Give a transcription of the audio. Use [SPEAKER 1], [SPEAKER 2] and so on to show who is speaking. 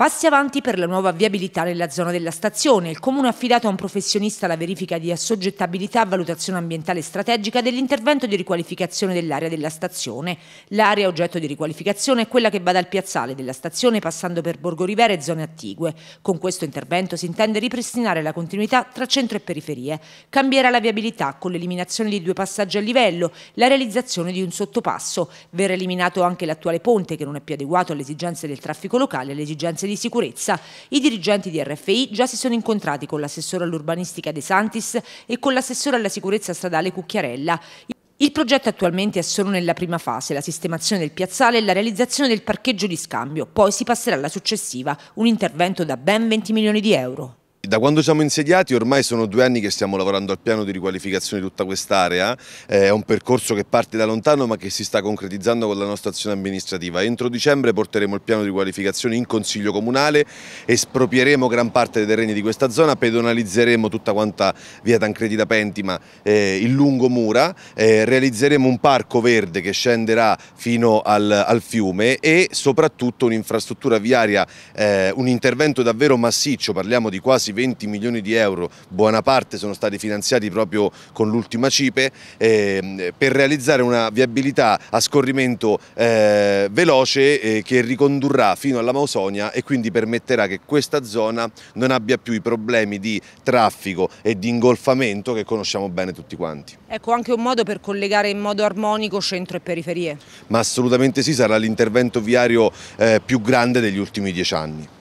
[SPEAKER 1] Passi avanti per la nuova viabilità nella zona della stazione. Il Comune ha affidato a un professionista la verifica di assoggettabilità a valutazione ambientale strategica dell'intervento di riqualificazione dell'area della stazione. L'area oggetto di riqualificazione è quella che va dal piazzale della stazione passando per Borgo Rivera e zone attigue. Con questo intervento si intende ripristinare la continuità tra centro e periferie. Cambierà la viabilità con l'eliminazione di due passaggi a livello, la realizzazione di un sottopasso. Verrà eliminato anche l'attuale ponte che non è più adeguato alle esigenze del traffico locale e alle esigenze di di sicurezza. I dirigenti di RFI già si sono incontrati con l'assessore all'urbanistica De Santis e con l'assessore alla sicurezza stradale Cucchiarella. Il progetto attualmente è solo nella prima fase, la sistemazione del piazzale e la realizzazione del parcheggio di scambio, poi si passerà alla successiva, un intervento da ben 20 milioni di euro.
[SPEAKER 2] Da quando siamo insediati ormai sono due anni che stiamo lavorando al piano di riqualificazione di tutta quest'area, eh, è un percorso che parte da lontano ma che si sta concretizzando con la nostra azione amministrativa. Entro dicembre porteremo il piano di riqualificazione in Consiglio Comunale, esproprieremo gran parte dei terreni di questa zona, pedonalizzeremo tutta quanta via Tancredi da Pentima, eh, il lungo mura, eh, realizzeremo un parco verde che scenderà fino al, al fiume e soprattutto un'infrastruttura viaria, eh, un intervento davvero massiccio, parliamo di quasi 20 20 milioni di euro, buona parte sono stati finanziati proprio con l'ultima CIPE, eh, per realizzare una viabilità a scorrimento eh, veloce eh, che ricondurrà fino alla Mausonia e quindi permetterà che questa zona non abbia più i problemi di traffico e di ingolfamento che conosciamo bene tutti quanti.
[SPEAKER 1] Ecco anche un modo per collegare in modo armonico centro e periferie.
[SPEAKER 2] Ma assolutamente sì, sarà l'intervento viario eh, più grande degli ultimi dieci anni.